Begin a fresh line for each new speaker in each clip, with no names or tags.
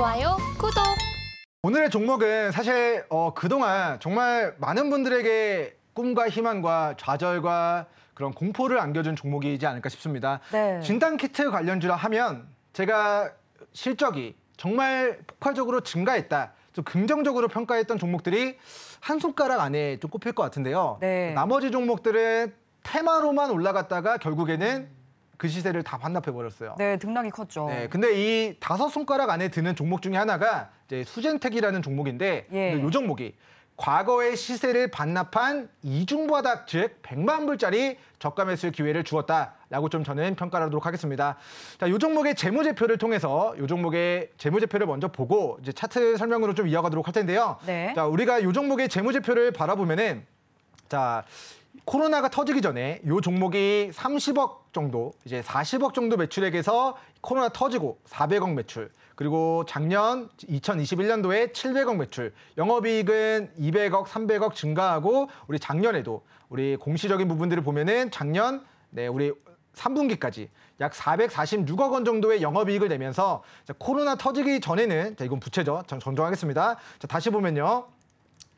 좋아요, 구독. 오늘의 종목은 사실 어, 그동안 정말 많은 분들에게 꿈과 희망과 좌절과 그런 공포를 안겨준 종목이지 않을까 싶습니다. 네. 진단 키트 관련주라 하면 제가 실적이 정말 폭발적으로 증가했다. 좀 긍정적으로 평가했던 종목들이 한 손가락 안에 좀 꼽힐 것 같은데요. 네. 나머지 종목들은 테마로만 올라갔다가 결국에는 그 시세를 다 반납해 버렸어요. 네, 등락이 컸죠. 네, 근데 이 다섯 손가락 안에 드는 종목 중에 하나가 이제 수젠텍이라는 종목인데 예. 요 종목이 과거의 시세를 반납한 이중바닥 즉 100만 불짜리 저가 매수 기회를 주었다라고 좀 저는 평가를 하도록 하겠습니다. 자, 요 종목의 재무제표를 통해서 요 종목의 재무제표를 먼저 보고 이제 차트 설명으로 좀 이어가도록 할 텐데요. 네. 자, 우리가 요 종목의 재무제표를 바라보면은 자, 코로나가 터지기 전에 요 종목이 30억 정도, 이제 40억 정도 매출액에서 코로나 터지고 400억 매출, 그리고 작년 2021년도에 700억 매출, 영업이익은 200억, 300억 증가하고 우리 작년에도 우리 공시적인 부분들을 보면은 작년 네, 우리 3분기까지 약 446억 원 정도의 영업이익을 내면서 코로나 터지기 전에는 자, 이건 부채죠. 전, 정정하겠습니다. 자, 다시 보면요.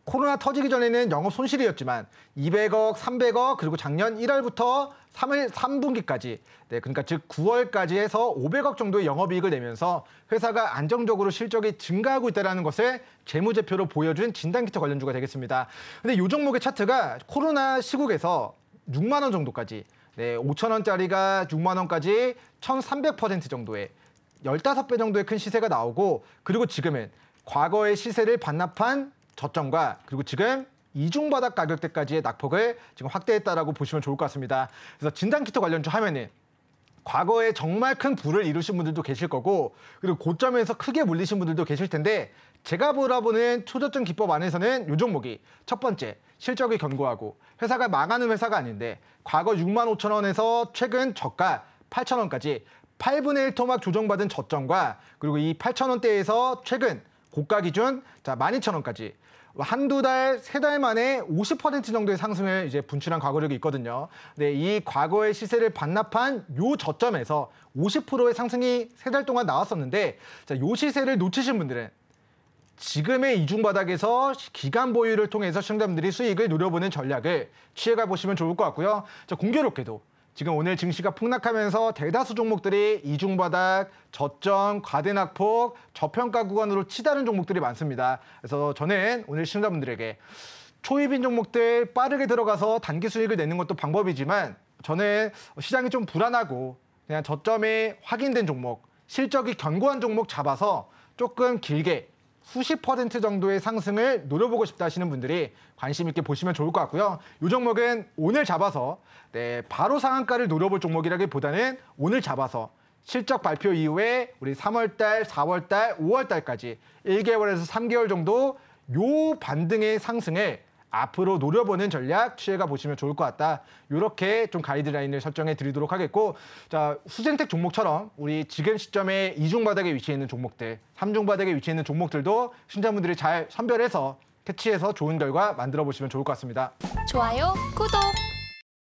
코로나 터지기 전에는 영업 손실이었지만 200억, 300억 그리고 작년 1월부터 3월 3분기까지 네, 그러니까 즉 9월까지 해서 500억 정도의 영업이익을 내면서 회사가 안정적으로 실적이 증가하고 있다는 것을 재무제표로 보여준 진단키트 관련주가 되겠습니다. 근데 요 종목의 차트가 코로나 시국에서 6만 원 정도까지 네, 5천 원짜리가 6만 원까지 1,300% 정도의 15배 정도의 큰 시세가 나오고 그리고 지금은 과거의 시세를 반납한 저점과 그리고 지금 이중바닥 가격대까지의 낙폭을 지금 확대했다라고 보시면 좋을 것 같습니다. 그래서 진단키트 관련주 하면은 과거에 정말 큰 부를 이루신 분들도 계실 거고 그리고 고점에서 크게 물리신 분들도 계실 텐데 제가 보라보는 초저점 기법 안에서는 요 종목이 첫 번째 실적이 견고하고 회사가 망하는 회사가 아닌데 과거 6만 5천 원에서 최근 저가 8천 원까지 8분의 1 토막 조정받은 저점과 그리고 이 8천 원대에서 최근 고가 기준 자 12,000원까지 한두 달, 세 달 만에 50% 정도의 상승을 이제 분출한 과거력이 있거든요. 근데 이 과거의 시세를 반납한 요 저점에서 50%의 상승이 세 달 동안 나왔었는데 자, 요 시세를 놓치신 분들은 지금의 이중 바닥에서 기간 보유를 통해서 시청자분들이 수익을 노려보는 전략을 취해가 보시면 좋을 것 같고요. 자, 공교롭게도 지금 오늘 증시가 폭락하면서 대다수 종목들이 이중바닥, 저점, 과대낙폭, 저평가 구간으로 치달은 종목들이 많습니다. 그래서 저는 오늘 시청자분들에게 초입인 종목들 빠르게 들어가서 단기 수익을 내는 것도 방법이지만 저는 시장이 좀 불안하고 그냥 저점이 확인된 종목, 실적이 견고한 종목 잡아서 조금 길게 수십 퍼센트 정도의 상승을 노려보고 싶다 하시는 분들이 관심 있게 보시면 좋을 것 같고요. 이 종목은 오늘 잡아서 네, 바로 상한가를 노려볼 종목이라기보다는 오늘 잡아서 실적 발표 이후에 우리 3월달, 4월달, 5월달까지 1개월에서 3개월 정도 요 반등의 상승을 앞으로 노려보는 전략 취해가 보시면 좋을 것 같다. 이렇게 좀 가이드라인을 설정해 드리도록 하겠고 자 수젠텍 종목처럼 우리 지금 시점에 이중 바닥에 위치해 있는 종목들, 삼중 바닥에 위치해 있는 종목들도 신자분들이 잘 선별해서 캐치해서 좋은 결과 만들어 보시면 좋을 것 같습니다. 좋아요, 구독.